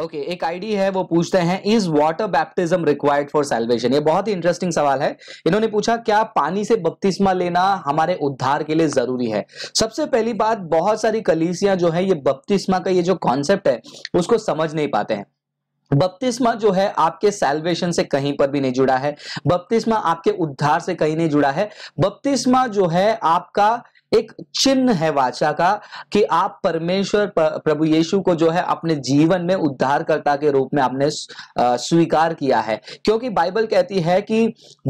okay okay, एक ID है वो पूछते हैं is water baptism required for salvation ये बहुत ही इंटरेस्टिंग सवाल है इन्होंने पूछा क्या पानी से बपतिस्मा लेना हमारे उद्धार के लिए जरूरी है सबसे पहली बात बहुत सारी कलीसियां जो है ये बपतिस्मा का ये जो कॉन्सेप्ट है उसको समझ नहीं पाते हैं बपतिस्मा जो है आपके सेल्वेशन से कहीं पर भी नहीं जुड़ा है बपतिस्मा आपके उद्धार से कहीं नहीं जुड़ा है बपतिस्मा जो है आपका एक चिन्ह है वाचा का कि आप परमेश्वर प्रभु यीशु को जो है अपने जीवन में उद्धारकर्ता के रूप में आपने स्वीकार किया है क्योंकि बाइबल कहती है कि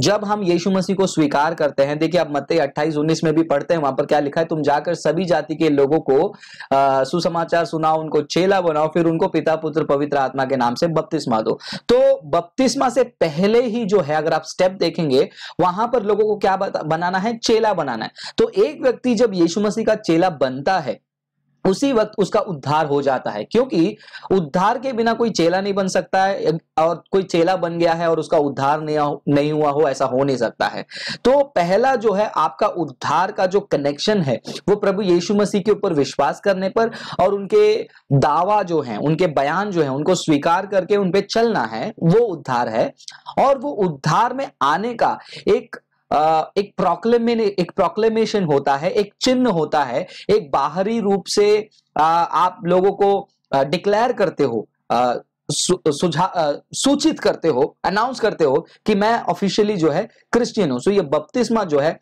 जब हम यीशु मसीह को स्वीकार करते हैं देखिए आप मत्ते अट्ठाईस उन्नीस में भी पढ़ते हैं वहां पर क्या लिखा है तुम जाकर सभी जाति के लोगों को सुसमाचार सुनाओ उनको चेला बनाओ फिर उनको पिता पुत्र पवित्र आत्मा के नाम से बपतिस्मा दो तो बपतिस्मा से पहले ही जो है अगर आप स्टेप देखेंगे वहां पर लोगों को क्या बनाना है चेला बनाना है तो एक व्यक्ति व्यक्ति जब यीशु मसीह का चेला बनता है उसी वक्त उसका उद्धार हो जाता है क्योंकि उद्धार के बिना कोई चेला नहीं बन सकता है और कोई चेला बन गया है और उसका उद्धार नहीं हुआ हो ऐसा हो नहीं सकता है तो पहला जो है आपका उद्धार का जो कनेक्शन है वो प्रभु यीशु मसीह के ऊपर विश्वास करने पर और उनके दावा जो है उनके बयान जो है उनको स्वीकार करके उनपे चलना है वो उद्धार है और वो उद्धार में आने का एक एक प्रोक्लेमे एक प्रोक्लेमेशन होता है एक चिन्ह होता है एक बाहरी रूप से आप लोगों को डिक्लेयर करते हो सुझा सूचित करते हो अनाउंस करते हो कि मैं ऑफिशियली जो है क्रिश्चियन हूं सो ये बपतिस्मा जो है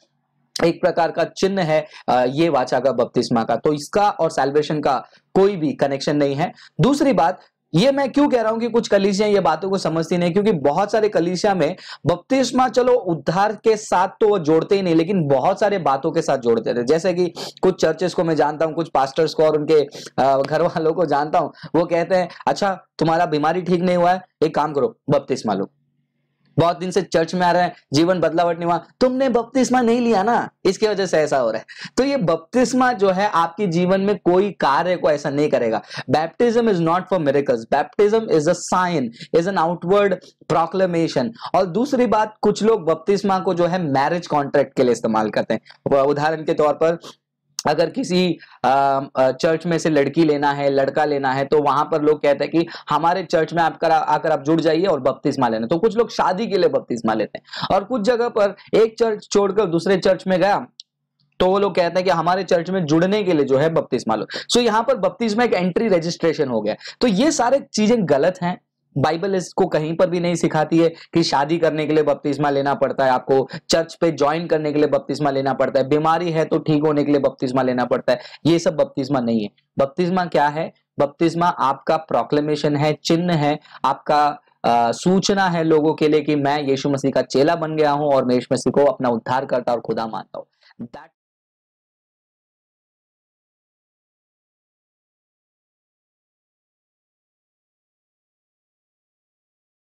एक प्रकार का चिन्ह है ये वाचा का बपतिस्मा का तो इसका और सेलिब्रेशन का कोई भी कनेक्शन नहीं है दूसरी बात ये मैं क्यों कह रहा हूं कि कुछ कलीसियां ये बातों को समझती नहीं क्योंकि बहुत सारे कलिसिया में बपतिस्मा चलो उद्धार के साथ तो वो जोड़ते ही नहीं लेकिन बहुत सारे बातों के साथ जोड़ते थे जैसे कि कुछ चर्चेस को मैं जानता हूं कुछ पास्टर्स को और उनके घर वालों को जानता हूं वो कहते हैं अच्छा तुम्हारा बीमारी ठीक नहीं हुआ है एक काम करो बपतिस्मा लो बहुत दिन से चर्च में आ रहे हैं जीवन बदलावट नहीं हुआ तुमने बपतिस्मा नहीं लिया ना इसकी वजह से ऐसा हो रहा है तो ये बपतिस्मा जो है आपके जीवन में कोई कार्य को ऐसा नहीं करेगा baptism is not for miracles baptism is a sign is an outward proclamation और दूसरी बात कुछ लोग बपतिस्मा को जो है मैरिज कॉन्ट्रैक्ट के लिए इस्तेमाल करते हैं उदाहरण के तौर पर अगर किसी चर्च में से लड़की लेना है लड़का लेना है तो वहां पर लोग कहते हैं कि हमारे चर्च में आपका आकर आप जुड़ जाइए और बपतिस्मा लेना तो कुछ लोग शादी के लिए बपतिस्मा लेते हैं और कुछ जगह पर एक चर्च छोड़कर दूसरे चर्च में गया तो वो लोग कहते हैं कि हमारे चर्च में जुड़ने के लिए जो है बपतिस्मा लो सो यहाँ पर बपतिस्मा एक एंट्री रजिस्ट्रेशन हो गया तो ये सारे चीजें गलत हैं बाइबल इसको कहीं पर भी नहीं सिखाती है कि शादी करने के लिए बपतिस्मा लेना पड़ता है आपको चर्च पे ज्वाइन करने के लिए बपतिस्मा लेना पड़ता है बीमारी है तो ठीक होने के लिए बपतिस्मा लेना पड़ता है ये सब बपतिस्मा नहीं है बपतिस्मा क्या है बपतिस्मा आपका प्रोक्लेमेशन है चिन्ह है आपका आ, सूचना है लोगों के लिए कि मैं यीशु मसीह का चेला बन गया हूं और मैं यीशु मसीह को अपना उद्धार करता और खुदा मानता हूं दैट